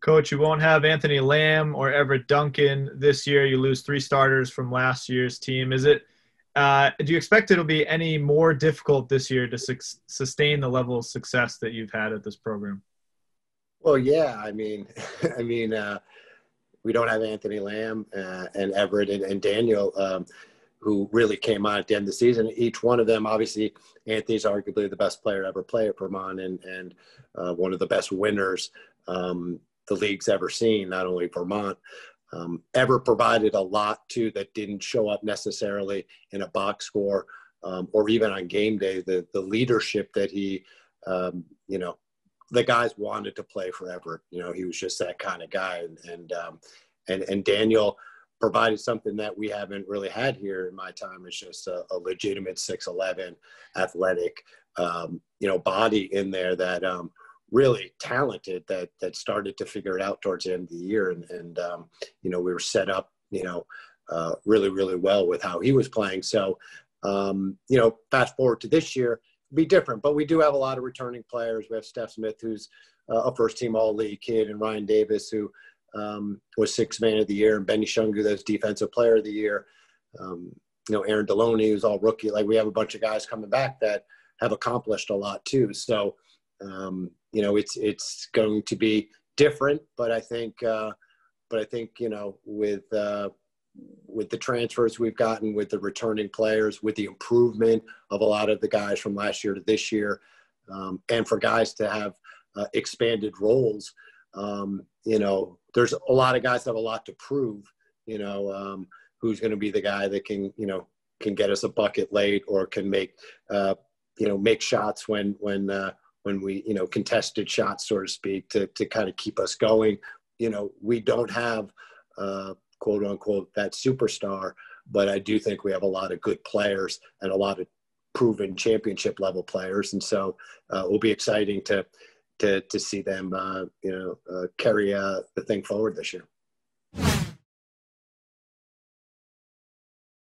Coach, you won't have Anthony Lamb or Everett Duncan this year. You lose three starters from last year's team. Is it? Uh, do you expect it'll be any more difficult this year to su- sustain the level of success that you've had at this program? Well, yeah. I mean, I mean, uh, we don't have Anthony Lamb uh, and Everett and, and Daniel, um, who really came on at the end of the season. Each one of them, obviously, Anthony's arguably the best player to ever play at Vermont and and uh, one of the best winners. Um, the league's ever seen, not only Vermont, um, ever provided a lot too that didn't show up necessarily in a box score um, or even on game day. The the leadership that he, um, you know, the guys wanted to play forever. You know, he was just that kind of guy, and and um, and, and Daniel provided something that we haven't really had here in my time. It's just a, a legitimate 6'11 athletic, um, you know, body in there that um, really talented that that started to figure it out towards the end of the year, and and um, you know we were set up you know uh, really really well with how he was playing. So um, you know fast forward to this year, be different, but we do have a lot of returning players. We have Steph Smith, who's uh, a first team All League kid, and Ryan Davis, who um, was sixth man of the year, and Benny Shungu, that's defensive player of the year. Um, you know, Aaron Deloney, who's all rookie. Like we have a bunch of guys coming back that have accomplished a lot too. So, um, you know, it's it's going to be different, but I think, uh, but I think you know, with uh, with the transfers we've gotten, with the returning players, with the improvement of a lot of the guys from last year to this year, um, and for guys to have uh, expanded roles, um, you know, there's a lot of guys that have a lot to prove. You know, um, who's going to be the guy that can you know can get us a bucket late or can make uh, you know make shots when when uh, when we you know contested shots so to speak to, to kind of keep us going you know we don't have uh, quote unquote that superstar but i do think we have a lot of good players and a lot of proven championship level players and so uh, it will be exciting to to to see them uh, you know uh, carry uh, the thing forward this year